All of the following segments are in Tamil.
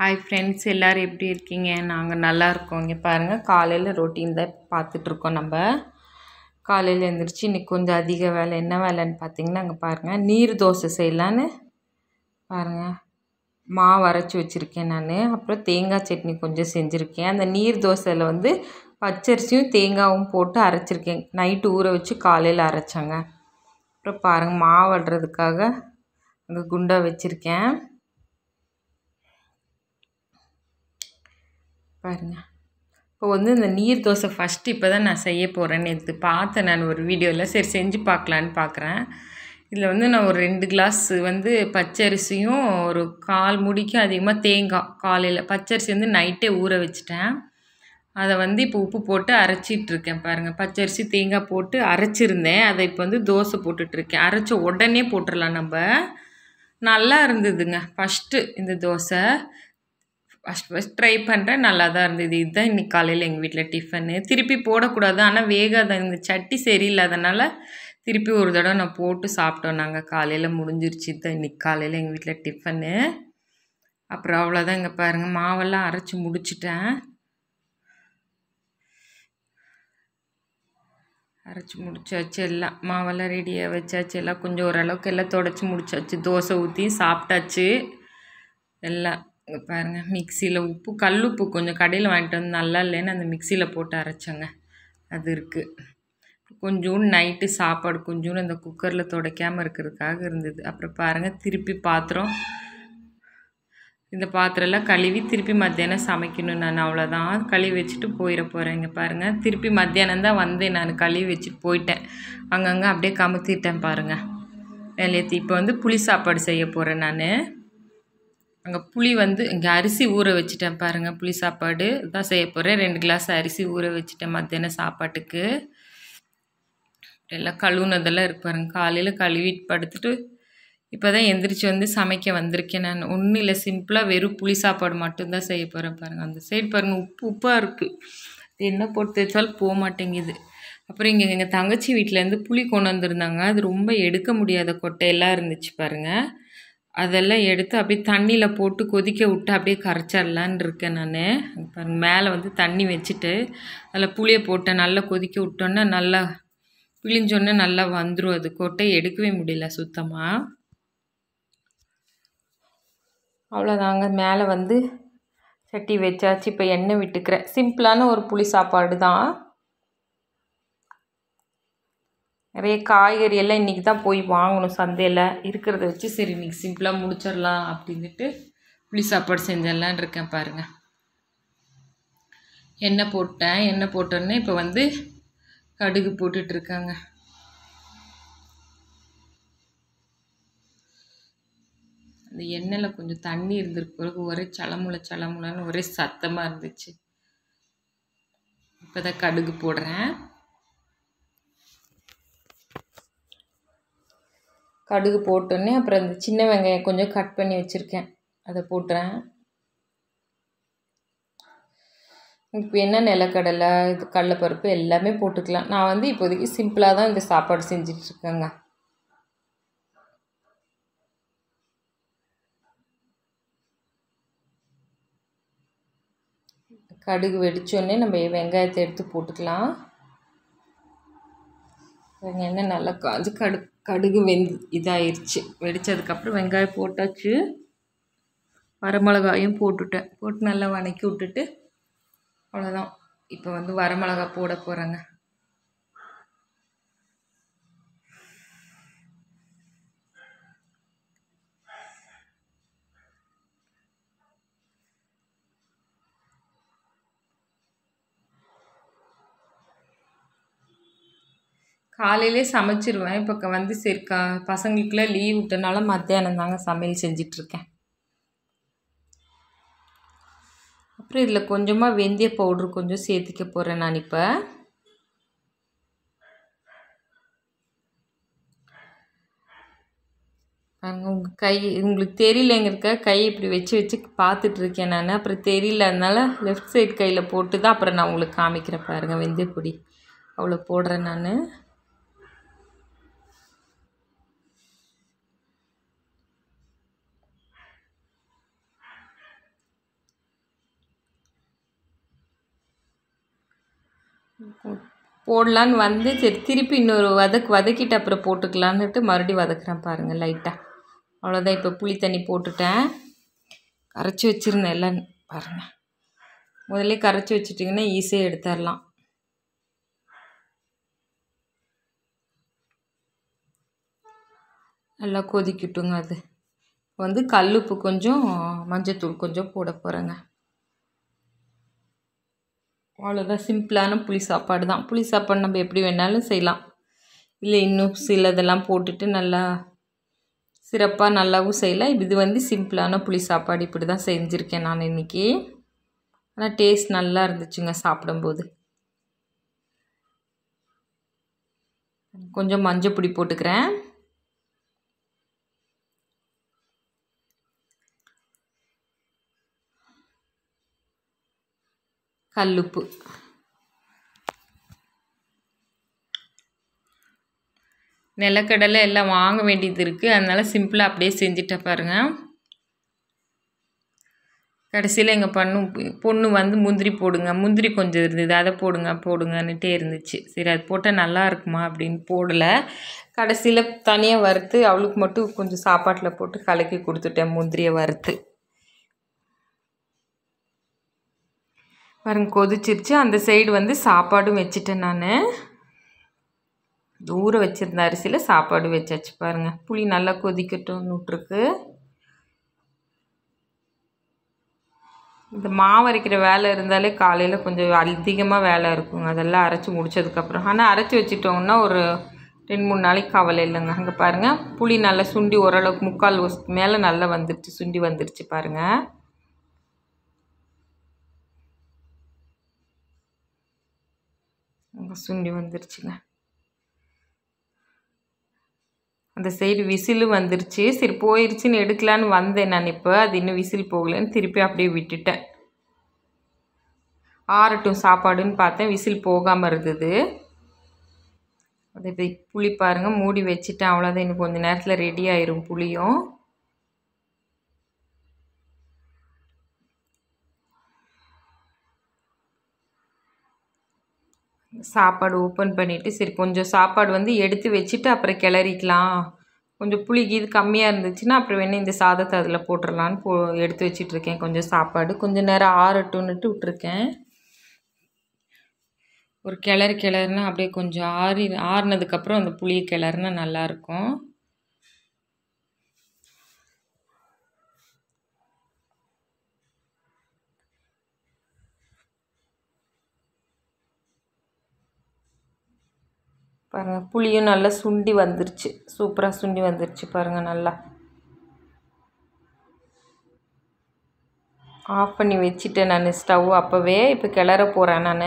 ஹாய் ஃப்ரெண்ட்ஸ் எல்லோரும் எப்படி இருக்கீங்க நாங்கள் நல்லா இருக்கோம் இங்கே பாருங்கள் காலையில் ரொட்டீன் தான் பார்த்துட்ருக்கோம் நம்ம காலையில் எழுந்திரிச்சு இன்றைக்கி கொஞ்சம் அதிக வேலை என்ன வேலைன்னு பார்த்தீங்கன்னா அங்கே பாருங்கள் நீர் தோசை செய்யலான்னு பாருங்கள் மாவு அரைச்சி வச்சுருக்கேன் நான் அப்புறம் தேங்காய் சட்னி கொஞ்சம் செஞ்சுருக்கேன் அந்த நீர் தோசையில் வந்து பச்சரிசியும் தேங்காயும் போட்டு அரைச்சிருக்கேன் நைட்டு ஊற வச்சு காலையில் அரைச்சாங்க அப்புறம் பாருங்கள் மாவு அடுறதுக்காக அங்கே குண்டா வச்சுருக்கேன் பாருங்கள் இப்போ வந்து இந்த நீர் தோசை ஃபஸ்ட்டு இப்போ தான் நான் செய்ய போகிறேன் நேற்று பார்த்தேன் நான் ஒரு வீடியோவில் சரி செஞ்சு பார்க்கலான்னு பார்க்குறேன் இதில் வந்து நான் ஒரு ரெண்டு கிளாஸ் வந்து பச்சரிசியும் ஒரு கால் முடிக்கும் அதிகமாக தேங்காய் காலையில் பச்சரிசி வந்து நைட்டே ஊற வச்சிட்டேன் அதை வந்து இப்போ உப்பு போட்டு அரைச்சிட்ருக்கேன் பாருங்கள் பச்சரிசி தேங்காய் போட்டு அரைச்சிருந்தேன் அதை இப்போ வந்து தோசை போட்டுட்ருக்கேன் அரைச்ச உடனே போட்டுடலாம் நம்ம நல்லா இருந்ததுங்க ஃபஸ்ட்டு இந்த தோசை ஃபஸ்ட் ஃபஸ்ட் ட்ரை பண்ணுறேன் நல்லா தான் இருந்தது இதுதான் இன்னைக்கு காலையில் எங்கள் வீட்டில் டிஃபனு திருப்பி போடக்கூடாது ஆனால் வேகாத இந்த சட்டி சரியில்லாதனால திருப்பி ஒரு தடவை நான் போட்டு சாப்பிட்டோம் நாங்கள் காலையில் முடிஞ்சிருச்சு தான் இன்றைக்கி காலையில் எங்கள் வீட்டில் டிஃபனு அப்புறம் அவ்வளோதான் இங்கே பாருங்கள் மாவெல்லாம் அரைச்சி முடிச்சிட்டேன் அரைச்சி முடிச்சாச்சு எல்லாம் மாவெல்லாம் ரெடியாக வச்சாச்சு எல்லாம் கொஞ்சம் ஓரளவுக்கு எல்லாம் தொடச்சி முடிச்சாச்சு தோசை ஊற்றி சாப்பிட்டாச்சு எல்லாம் பாருங்கள் மிக்சியில் உப்பு கல் உப்பு கொஞ்சம் கடையில் வாங்கிட்டு வந்து நல்லா இல்லைன்னு அந்த மிக்சியில் போட்டு அரைச்சேங்க அது இருக்குது கொஞ்சோண்டு நைட்டு சாப்பாடு கொஞ்சோண்டு அந்த குக்கரில் துடைக்காமல் இருக்கிறதுக்காக இருந்தது அப்புறம் பாருங்கள் திருப்பி பாத்திரம் இந்த பாத்திரம்லாம் கழுவி திருப்பி மத்தியானம் சமைக்கணும் நான் அவ்வளோதான் கழுவி வச்சுட்டு போயிட போகிறேன் இங்கே பாருங்கள் திருப்பி மத்தியானம் தான் வந்தேன் நான் கழுவி வச்சுட்டு போயிட்டேன் அங்கங்கே அப்படியே கமுத்திட்டேன் பாருங்கள் வேலையத்து இப்போ வந்து புளி சாப்பாடு செய்ய போகிறேன் நான் அங்கே புளி வந்து இங்கே அரிசி ஊற வச்சுட்டேன் பாருங்கள் புளி சாப்பாடு தான் செய்ய போகிறேன் ரெண்டு கிளாஸ் அரிசி ஊற வச்சுட்டேன் மத்தியானம் சாப்பாட்டுக்கு எல்லாம் கழுவுனதெல்லாம் இருக்கு பாருங்க காலையில் கழுவிட்டு படுத்துட்டு இப்போ தான் எந்திரிச்சு வந்து சமைக்க வந்திருக்கேன் நான் ஒன்றும் இல்லை சிம்பிளாக வெறும் புளி சாப்பாடு மட்டும்தான் செய்ய போகிறேன் பாருங்கள் அந்த சைடு பாருங்கள் உப்பு உப்பாக இருக்குது என்ன போட்டு வச்சாலும் போக மாட்டேங்குது அப்புறம் இங்கே எங்கள் தங்கச்சி வீட்டிலேருந்து புளி கொண்டு வந்திருந்தாங்க அது ரொம்ப எடுக்க முடியாத கொட்டையெல்லாம் இருந்துச்சு பாருங்கள் அதெல்லாம் எடுத்து அப்படியே தண்ணியில் போட்டு கொதிக்க விட்டு அப்படியே கரைச்சிடலான் இருக்கேன் நான் மேலே வந்து தண்ணி வச்சுட்டு அதில் புளியை போட்டேன் நல்லா கொதிக்க விட்டோன்னே நல்லா பிழிஞ்சோன்னே நல்லா வந்துடும் அது கொட்டை எடுக்கவே முடியல சுத்தமாக அவ்வளோதாங்க மேலே வந்து சட்டி வச்சாச்சு இப்போ எண்ணெய் விட்டுக்கிறேன் சிம்பிளான ஒரு புளி சாப்பாடு தான் நிறைய காய்கறி எல்லாம் இன்றைக்கி தான் போய் வாங்கணும் சந்தையில் இருக்கிறத வச்சு சரி இன்றைக்கி சிம்பிளாக முடிச்சிடலாம் அப்படின்ட்டு புளி சாப்பாடு செஞ்சிடலான் இருக்கேன் பாருங்கள் எண்ணெய் போட்டேன் எண்ணெய் போட்டோன்னே இப்போ வந்து கடுகு போட்டுட்ருக்காங்க அந்த எண்ணெயில் கொஞ்சம் தண்ணி இருந்திருக்க பிறகு ஒரே சளமுளை சளமுளன்னு ஒரே சத்தமாக இருந்துச்சு இப்போ தான் கடுகு போடுறேன் கடுகு போட்டோன்னே அப்புறம் இந்த சின்ன வெங்காயம் கொஞ்சம் கட் பண்ணி வச்சுருக்கேன் அதை போட்டுறேன் இப்போ என்ன நிலக்கடலை இது கடலைப்பருப்பு எல்லாமே போட்டுக்கலாம் நான் வந்து இப்போதைக்கு சிம்பிளாக தான் இந்த சாப்பாடு செஞ்சிட்ருக்கேங்க கடுகு வெடித்தோடனே நம்ம வெங்காயத்தை எடுத்து போட்டுக்கலாம் வெங்காயம் நல்லா காஞ்சு கடு கடுகு வெந்த் இதாயிருச்சு வெடித்ததுக்கப்புறம் வெங்காயம் போட்டாச்சு வரமிளகாயும் போட்டுட்டேன் போட்டு நல்லா வணக்கி விட்டுட்டு அவ்வளோதான் இப்போ வந்து வரமிளகா போட போகிறேங்க காலையிலே சமைச்சிருவேன் இப்போ வந்து சரி க பசங்களுக்குலாம் லீவ் விட்டனால மத்தியானம் தாங்க சமையல் செஞ்சிட்ருக்கேன் அப்புறம் இதில் கொஞ்சமாக வெந்தய பவுட்ரு கொஞ்சம் சேர்த்துக்க போகிறேன் நான் இப்போ உங்கள் கை உங்களுக்கு தெரியலங்கிறக்க கை இப்படி வச்சு வச்சு பார்த்துட்ருக்கேன் நான் அப்புறம் தெரியல அதனால் லெஃப்ட் சைடு கையில் போட்டு தான் அப்புறம் நான் உங்களுக்கு காமிக்கிறேன் பாருங்கள் வெந்தயப்பொடி அவ்வளோ போடுறேன் நான் போடலான்னு வந்து சரி திருப்பி இன்னொரு வதக்கு வதக்கிட்டு அப்புறம் போட்டுக்கலான்னுட்டு மறுபடியும் வதக்குறேன் பாருங்கள் லைட்டாக அவ்வளோதான் இப்போ புளி தண்ணி போட்டுட்டேன் கரைச்சி வச்சுருந்தேன் எல்லாம் பாருங்கள் முதல்ல கரைச்சி வச்சுட்டிங்கன்னா ஈஸியாக எடுத்துடலாம் நல்லா கொதிக்கட்டுங்க அது வந்து கல்லுப்பு கொஞ்சம் மஞ்சத்தூள் கொஞ்சம் போட போகிறேங்க அவ்வளோதான் சிம்பிளான புளி சாப்பாடு தான் புளி சாப்பாடு நம்ம எப்படி வேணாலும் செய்யலாம் இல்லை இன்னும் சிலதெல்லாம் போட்டுட்டு நல்லா சிறப்பாக நல்லாவும் செய்யலாம் இது வந்து சிம்பிளான புளி சாப்பாடு இப்படி தான் செஞ்சுருக்கேன் நான் இன்றைக்கி ஆனால் டேஸ்ட் நல்லா இருந்துச்சுங்க சாப்பிடும்போது கொஞ்சம் மஞ்சள் பொடி போட்டுக்கிறேன் கல்லுப்பு நிலக்கடலை எல்லாம் வாங்க வேண்டியது இருக்குது அதனால் சிம்பிளாக அப்படியே செஞ்சுட்ட பாருங்கள் கடைசியில் எங்கள் பண்ணு பொண்ணு வந்து முந்திரி போடுங்க முந்திரி கொஞ்சம் இருந்தது அதை போடுங்க போடுங்கன்னுட்டே இருந்துச்சு சரி அது போட்டால் நல்லா இருக்குமா அப்படின்னு போடலை கடைசியில் தனியாக வறுத்து அவளுக்கு மட்டும் கொஞ்சம் சாப்பாட்டில் போட்டு கலக்கி கொடுத்துட்டேன் முந்திரியை வறுத்து பாருங்க கொதிச்சிருச்சு அந்த சைடு வந்து சாப்பாடும் வச்சுட்டேன் நான் ஊற வச்சுருந்த அரிசியில் சாப்பாடு வச்சாச்சு பாருங்கள் புளி நல்லா கொதிக்கட்டும் விட்ருக்கு இந்த மாவு அரைக்கிற வேலை இருந்தாலே காலையில் கொஞ்சம் அதிகமாக வேலை இருக்குங்க அதெல்லாம் அரைச்சி முடிச்சதுக்கப்புறம் ஆனால் அரைச்சி வச்சுட்டோம்னா ஒரு ரெண்டு மூணு நாளைக்கு கவலை இல்லைங்க அங்கே பாருங்கள் புளி நல்லா சுண்டி ஓரளவுக்கு முக்கால் மேலே நல்லா வந்துருச்சு சுண்டி வந்துருச்சு பாருங்கள் சுண்டி வந்துருச்சுங்க அந்த சைடு விசில் வந்துருச்சு சரி போயிருச்சுன்னு எடுக்கலான்னு வந்தேன் நான் இப்போ அது இன்னும் விசில் போகலன்னு திருப்பி அப்படியே விட்டுட்டேன் ஆறட்டும் சாப்பாடுன்னு பார்த்தேன் விசில் போகாமல் இருந்தது அதை இப்போ புளி பாருங்கள் மூடி வச்சுட்டேன் அவ்வளோதான் இன்னும் கொஞ்சம் நேரத்தில் ரெடி ஆயிரும் புளியும் சாப்பாடு ஓப்பன் பண்ணிவிட்டு சரி கொஞ்சம் சாப்பாடு வந்து எடுத்து வச்சுட்டு அப்புறம் கிளறிக்கலாம் கொஞ்சம் புளி இது கம்மியாக இருந்துச்சுன்னா அப்புறம் வேணும் இந்த சாதத்தை அதில் போட்டுடலான்னு போ எடுத்து வச்சிட்ருக்கேன் கொஞ்சம் சாப்பாடு கொஞ்சம் நேரம் ஆறட்டுன்னுட்டு விட்ருக்கேன் ஒரு கிளறு கிளறுனா அப்படியே கொஞ்சம் ஆறி ஆறினதுக்கப்புறம் அந்த புளியை கிளறுனா நல்லாயிருக்கும் பாருங்கள் புளியும் நல்லா சுண்டி வந்துருச்சு சூப்பராக சுண்டி வந்துருச்சு பாருங்கள் நல்லா ஆஃப் பண்ணி வச்சுட்டேன் நான் ஸ்டவ் அப்போவே இப்போ கிளற போகிறேன் நான்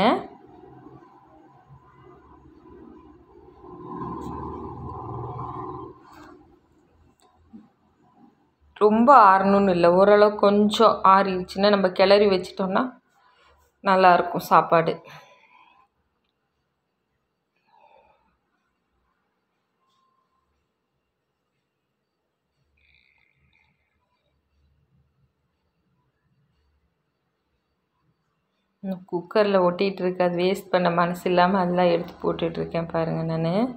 ரொம்ப ஆறணும்னு இல்லை ஓரளவு கொஞ்சம் ஆறிடுச்சுன்னா நம்ம கிளறி வச்சிட்டோம்னா நல்லாயிருக்கும் சாப்பாடு குக்கரில் ஒட்டிகிட்ருக்கு அது வேஸ்ட் பண்ண மனசு இல்லாமல் அதெல்லாம் எடுத்து போட்டுட்ருக்கேன் பாருங்கள் நான்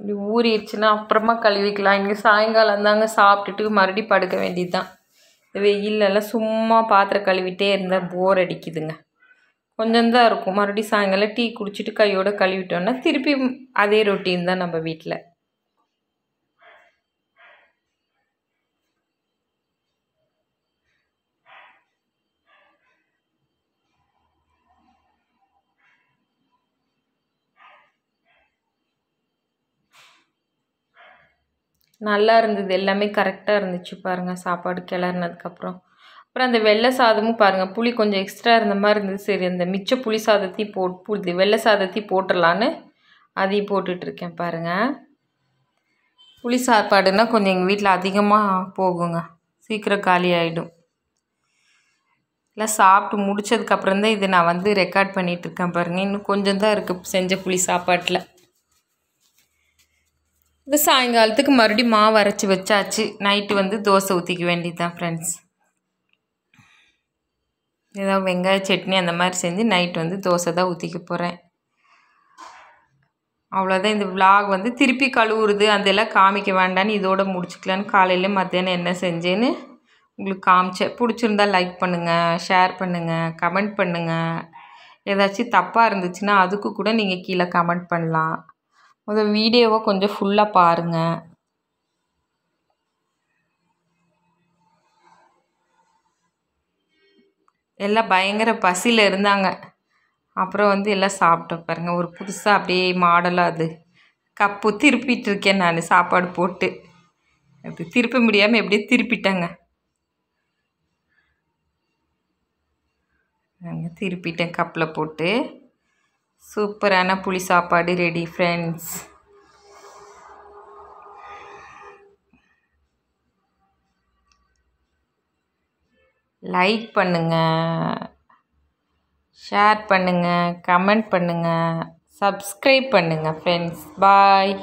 இப்படி ஊறிடுச்சுன்னா அப்புறமா கழுவிக்கலாம் இங்கே சாயங்காலம் தாங்க சாப்பிட்டுட்டு மறுபடியும் படுக்க வேண்டியது தான் வெயிலெல்லாம் சும்மா பாத்திரம் கழுவிட்டே இருந்தால் போர் அடிக்குதுங்க கொஞ்சம் தான் இருக்கும் மறுபடியும் சாயங்காலம் டீ குடிச்சிட்டு கையோடு கழுவிட்டோன்னா திருப்பி அதே ரொட்டீன் தான் நம்ம வீட்டில் நல்லா இருந்தது எல்லாமே கரெக்டாக இருந்துச்சு பாருங்கள் சாப்பாடு கிளறினதுக்கப்புறம் அப்புறம் அந்த வெள்ளை சாதமும் பாருங்கள் புளி கொஞ்சம் எக்ஸ்ட்ரா இருந்த மாதிரி இருந்தது சரி அந்த மிச்ச புளி சாதத்தையும் போட் புளி வெள்ளை சாதத்தையும் போட்டுடலான்னு அதையும் போட்டுட்ருக்கேன் பாருங்கள் புளி சாப்பாடுன்னா கொஞ்சம் எங்கள் வீட்டில் அதிகமாக போகுங்க சீக்கிரம் காலி ஆகிடும் இல்லை சாப்பிட்டு முடித்ததுக்கப்புறம் தான் இதை நான் வந்து ரெக்கார்ட் பண்ணிகிட்ருக்கேன் பாருங்கள் இன்னும் கொஞ்சம் தான் இருக்குது செஞ்ச புளி சாப்பாட்டில் இந்த சாயங்காலத்துக்கு மறுபடியும் மாவு அரைச்சி வச்சாச்சு நைட்டு வந்து தோசை ஊற்றிக்க வேண்டியது தான் ஃப்ரெண்ட்ஸ் ஏதாவது வெங்காய சட்னி அந்த மாதிரி செஞ்சு நைட் வந்து தோசை தான் ஊற்றிக்க போகிறேன் அவ்வளோதான் இந்த விலாக் வந்து திருப்பி கழுவுறது அதெல்லாம் காமிக்க வேண்டான்னு இதோட முடிச்சுக்கலான்னு காலையில் மத்தியானம் என்ன செஞ்சேன்னு உங்களுக்கு காமிச்சேன் பிடிச்சிருந்தா லைக் பண்ணுங்கள் ஷேர் பண்ணுங்கள் கமெண்ட் பண்ணுங்கள் ஏதாச்சும் தப்பாக இருந்துச்சுன்னா அதுக்கு கூட நீங்கள் கீழே கமெண்ட் பண்ணலாம் முத வீடியோவை கொஞ்சம் ஃபுல்லாக பாருங்கள் எல்லாம் பயங்கர பசியில் இருந்தாங்க அப்புறம் வந்து எல்லாம் சாப்பிட்டு பாருங்கள் ஒரு புதுசாக அப்படியே மாடலாக அது கப்பு திருப்பிட்டு இருக்கேன் நான் சாப்பாடு போட்டு அப்படி திருப்ப முடியாமல் எப்படியே திருப்பிட்டேங்க நாங்கள் திருப்பிட்டேன் கப்பில் போட்டு சூப்பரான புளி சாப்பாடு ரெடி ஃப்ரெண்ட்ஸ் லைக் பண்ணுங்கள் ஷேர் பண்ணுங்கள் கமெண்ட் பண்ணுங்கள் சப்ஸ்கிரைப் பண்ணுங்கள் ஃப்ரெண்ட்ஸ் பாய்